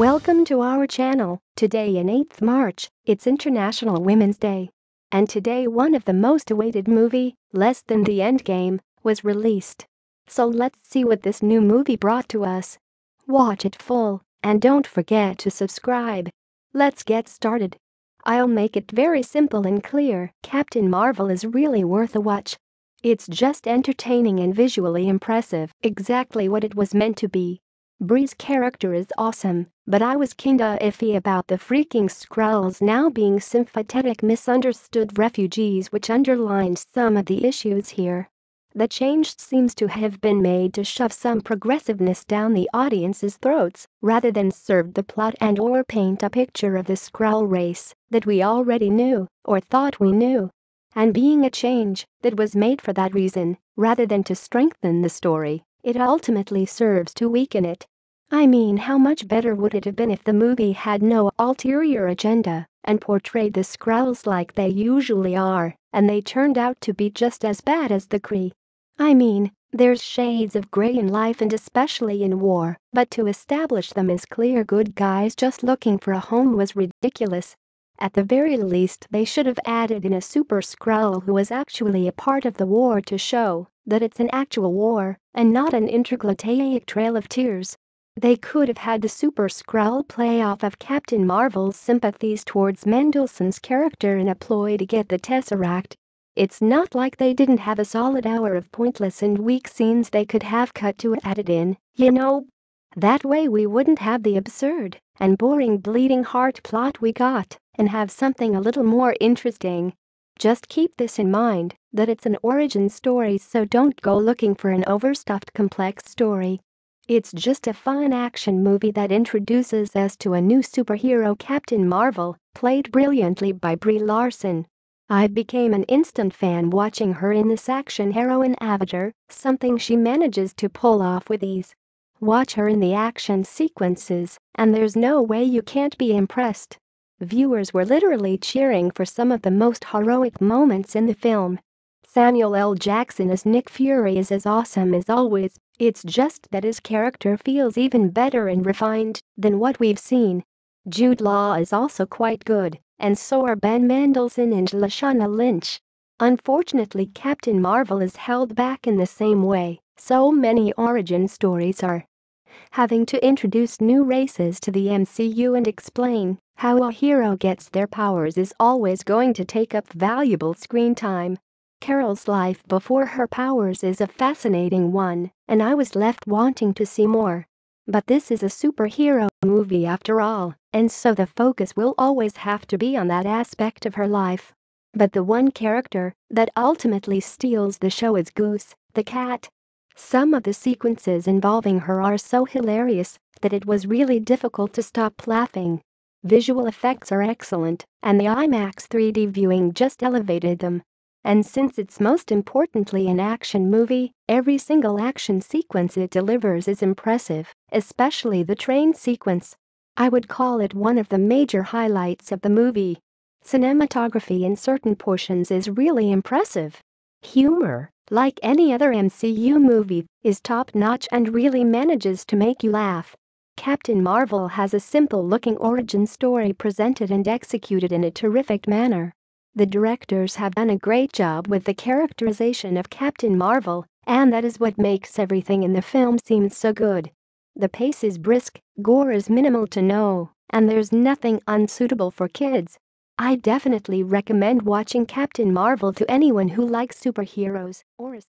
Welcome to our channel. Today in 8th March, it's International Women's Day. And today one of the most awaited movie, Less Than the Endgame, was released. So let's see what this new movie brought to us. Watch it full, and don't forget to subscribe. Let's get started. I'll make it very simple and clear, Captain Marvel is really worth a watch. It's just entertaining and visually impressive, exactly what it was meant to be. Bree's character is awesome, but I was kinda iffy about the freaking Skrulls now being sympathetic misunderstood refugees which underlines some of the issues here. The change seems to have been made to shove some progressiveness down the audience's throats rather than serve the plot and or paint a picture of the Skrull race that we already knew or thought we knew. And being a change that was made for that reason rather than to strengthen the story, it ultimately serves to weaken it I mean how much better would it have been if the movie had no ulterior agenda and portrayed the Skrulls like they usually are, and they turned out to be just as bad as the Kree. I mean, there's shades of grey in life and especially in war, but to establish them as clear good guys just looking for a home was ridiculous. At the very least they should have added in a super Skrull who was actually a part of the war to show that it's an actual war and not an intergalactic trail of tears. They could have had the Super Skrull play off of Captain Marvel's sympathies towards Mendelssohn's character in a ploy to get the Tesseract. It's not like they didn't have a solid hour of pointless and weak scenes they could have cut to add it in, you know. That way we wouldn't have the absurd and boring bleeding heart plot we got and have something a little more interesting. Just keep this in mind, that it's an origin story so don't go looking for an overstuffed complex story. It's just a fun action movie that introduces us to a new superhero Captain Marvel, played brilliantly by Brie Larson. I became an instant fan watching her in this action heroine avatar, something she manages to pull off with ease. Watch her in the action sequences, and there's no way you can't be impressed. Viewers were literally cheering for some of the most heroic moments in the film. Samuel L. Jackson as Nick Fury is as awesome as always, it's just that his character feels even better and refined than what we've seen. Jude Law is also quite good, and so are Ben Mendelsohn and Lashana Lynch. Unfortunately Captain Marvel is held back in the same way so many origin stories are. Having to introduce new races to the MCU and explain how a hero gets their powers is always going to take up valuable screen time. Carol's life before her powers is a fascinating one, and I was left wanting to see more. But this is a superhero movie after all, and so the focus will always have to be on that aspect of her life. But the one character that ultimately steals the show is Goose, the cat. Some of the sequences involving her are so hilarious that it was really difficult to stop laughing. Visual effects are excellent, and the IMAX 3D viewing just elevated them. And since it's most importantly an action movie, every single action sequence it delivers is impressive, especially the train sequence. I would call it one of the major highlights of the movie. Cinematography in certain portions is really impressive. Humor, like any other MCU movie, is top-notch and really manages to make you laugh. Captain Marvel has a simple-looking origin story presented and executed in a terrific manner. The directors have done a great job with the characterization of Captain Marvel, and that is what makes everything in the film seem so good. The pace is brisk, gore is minimal to no, and there's nothing unsuitable for kids. I definitely recommend watching Captain Marvel to anyone who likes superheroes or